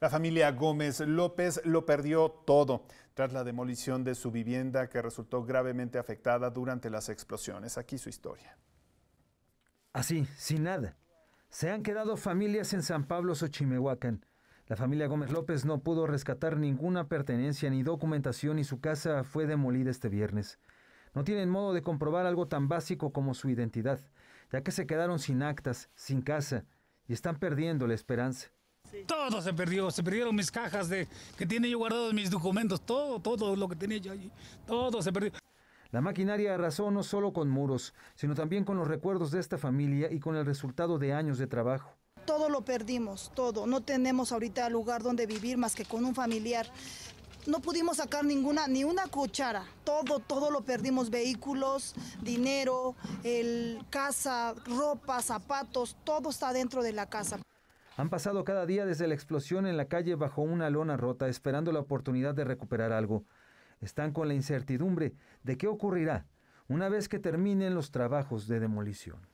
La familia Gómez López lo perdió todo tras la demolición de su vivienda que resultó gravemente afectada durante las explosiones. Aquí su historia. Así, sin nada. Se han quedado familias en San Pablo, Xochimehuacán. La familia Gómez López no pudo rescatar ninguna pertenencia ni documentación y su casa fue demolida este viernes. No tienen modo de comprobar algo tan básico como su identidad, ya que se quedaron sin actas, sin casa y están perdiendo la esperanza. Todo se perdió, se perdieron mis cajas de que tiene yo guardados mis documentos, todo, todo lo que tenía yo allí, todo se perdió. La maquinaria arrasó no solo con muros, sino también con los recuerdos de esta familia y con el resultado de años de trabajo. Todo lo perdimos, todo. No tenemos ahorita lugar donde vivir más que con un familiar. No pudimos sacar ninguna, ni una cuchara. Todo, todo lo perdimos. Vehículos, dinero, el casa, ropa, zapatos, todo está dentro de la casa. Han pasado cada día desde la explosión en la calle bajo una lona rota, esperando la oportunidad de recuperar algo. Están con la incertidumbre de qué ocurrirá una vez que terminen los trabajos de demolición.